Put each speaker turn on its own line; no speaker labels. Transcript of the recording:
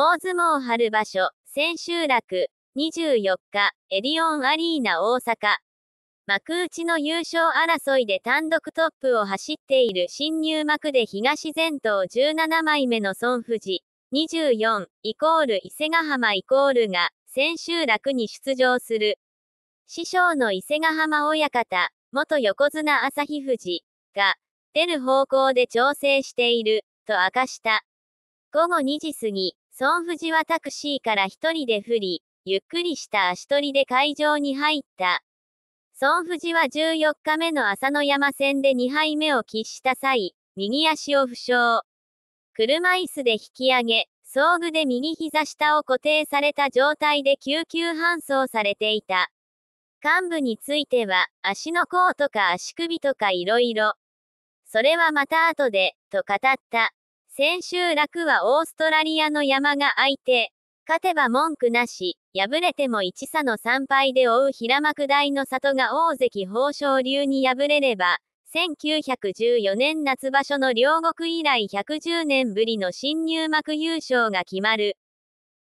大相撲春場所、千秋楽、24日、エディオンアリーナ大阪。幕内の優勝争いで単独トップを走っている新入幕で東前頭17枚目の孫富士、24、イコール伊勢ヶ浜イコールが、千秋楽に出場する。師匠の伊勢ヶ浜親方、元横綱旭富士、が、出る方向で調整している、と明かした。午後2時過ぎ、孫藤はタクシーから一人で降り、ゆっくりした足取りで会場に入った。孫藤は14日目の朝の山戦で2杯目を喫した際、右足を負傷。車椅子で引き上げ、装具で右膝下を固定された状態で救急搬送されていた。幹部については、足の甲とか足首とかいろいろ。それはまた後で、と語った。千秋楽はオーストラリアの山が相手。勝てば文句なし、敗れても1差の参拝で追う平幕大の里が大関豊昇龍に敗れれば、1914年夏場所の両国以来110年ぶりの新入幕優勝が決まる。